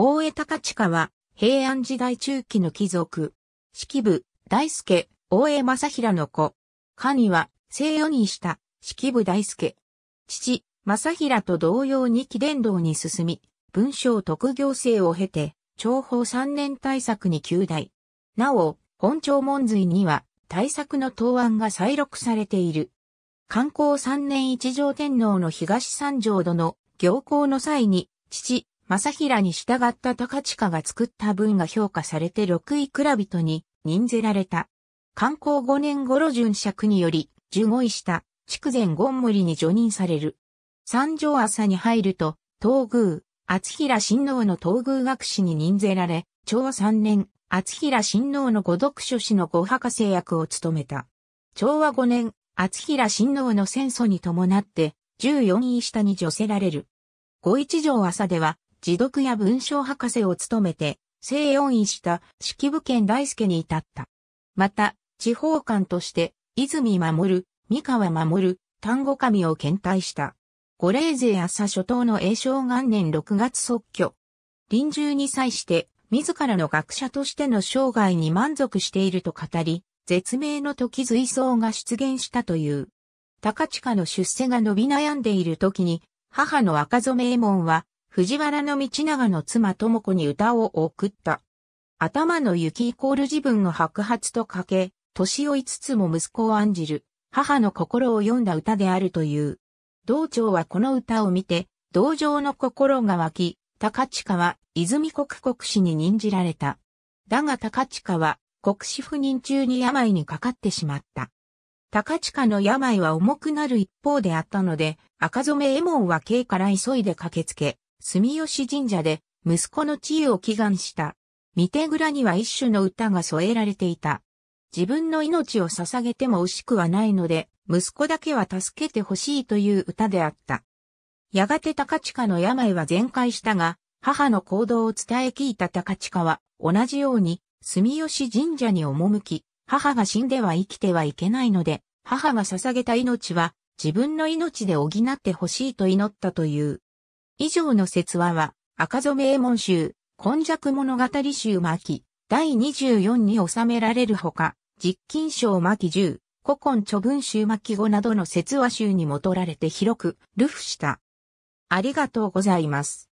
大江高近は、平安時代中期の貴族。式部、大輔、大江正平の子。家には、西与にした、式部大輔。父、正平と同様に貴殿堂に進み、文章特行政を経て、長宝三年対策に旧代。なお、本朝門随には、対策の答案が再録されている。観光三年一条天皇の東三条殿、行幸の際に、父、正平に従った高近が作った文が評価されて六位蔵人に任ぜられた。観光5年頃巡爵により、15位した筑前権森に除任される。三条朝に入ると、東宮、厚平親王の東宮学士に任ぜられ、昭和3年、厚平親王の五読書士の五博士役を務めた。昭和5年、厚平親王の戦争に伴って、14位下に除せられる。五一条朝では、自読や文章博士を務めて、西音院した式部県大輔に至った。また、地方官として、泉守、三河守、丹後神を検体した。五霊勢朝初頭の栄正元年6月即居。臨終に際して、自らの学者としての生涯に満足していると語り、絶命の時随想が出現したという。高近の出世が伸び悩んでいる時に、母の赤染衛門は藤原道長の妻智子に歌を送った。頭の雪イコール自分の白髪とかけ、年老いつつも息子を案じる、母の心を読んだ歌であるという。道長はこの歌を見て、同情の心が湧き、高近は泉国国士に任じられた。だが高近は国士赴任中に病にかかってしまった。高近の病は重くなる一方であったので、赤染衛門は京から急いで駆けつけ、住吉神社で息子の地位を祈願した。見手蔵には一種の歌が添えられていた。自分の命を捧げても惜しくはないので、息子だけは助けてほしいという歌であった。やがて高近の病は全開したが、母の行動を伝え聞いた高近は、同じように、住吉神社に赴き、母が死んでは生きてはいけないので、母が捧げた命は、自分の命で補ってほしいと祈ったという。以上の説話は、赤染衛門集、根弱物語集巻、第24に収められるほか、実金賞巻10、古今著文集巻5などの説話集にも取られて広く、流布した。ありがとうございます。